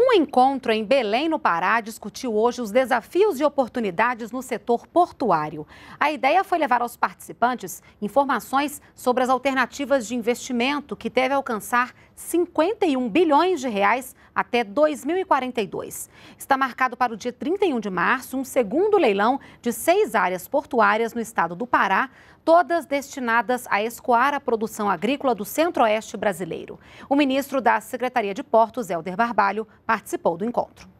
Um encontro em Belém, no Pará, discutiu hoje os desafios e oportunidades no setor portuário. A ideia foi levar aos participantes informações sobre as alternativas de investimento que deve alcançar 51 bilhões de reais até 2042. Está marcado para o dia 31 de março um segundo leilão de seis áreas portuárias no estado do Pará, todas destinadas a escoar a produção agrícola do centro-oeste brasileiro. O ministro da Secretaria de Portos, Helder Barbalho, participou do encontro.